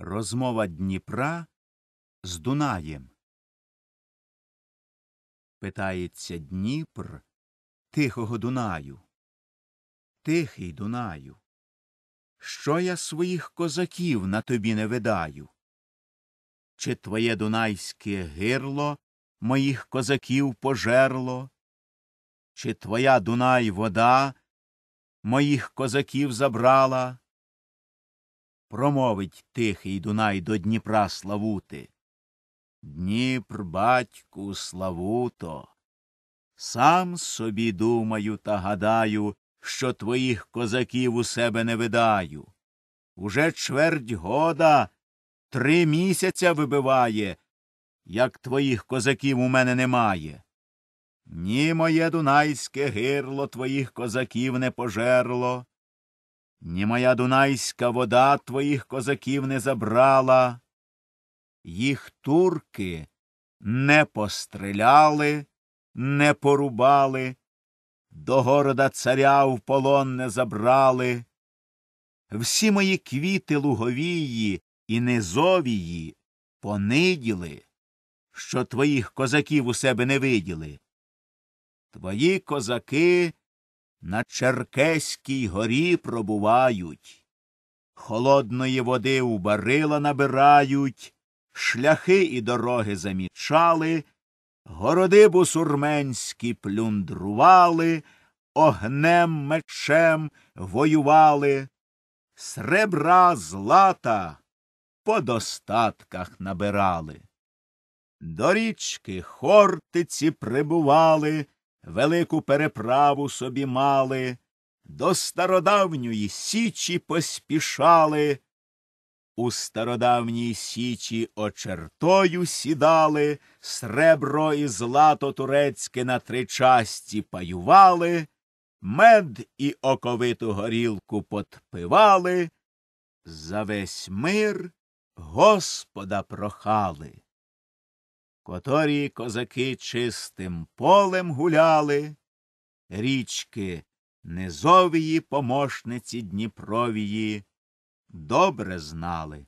Розмова Дніпра з Дунаєм. Питається Дніпр Тихого Дунаю. Тихий Дунаю. Що я своїх козаків на тобі не видаю? Чи твоє дунайське гирло моїх козаків пожерло? Чи твоя Дунай вода моїх козаків забрала? промовить тихий Дунай до Дніпра Славути. Дніпр, батьку, Славуто, сам собі думаю та гадаю, що твоїх козаків у себе не видаю. Уже чверть года три місяця вибиває, як твоїх козаків у мене немає. Ні, моє дунайське гирло твоїх козаків не пожерло, ні моя дунайська вода твоїх козаків не забрала, їх турки не постріляли, не порубали, до города царя в полон не забрали. Всі мої квіти луговії і низовії пониділи, що твоїх козаків у себе не виділи. Твої козаки на Черкеській горі пробувають, холодної води у барила набирають, шляхи і дороги замічали, городи бусурменські плюндрували, огнем мечем воювали, сребра злата по достатках набирали. До річки хортиці прибували велику переправу собі мали, до стародавньої січі поспішали, у стародавній січі очертою сідали, сребро і злато турецьке на три часті паювали, мед і оковиту горілку подпивали, за весь мир Господа прохали котрі козаки чистим полем гуляли, річки низовії помощниці Дніпровії добре знали.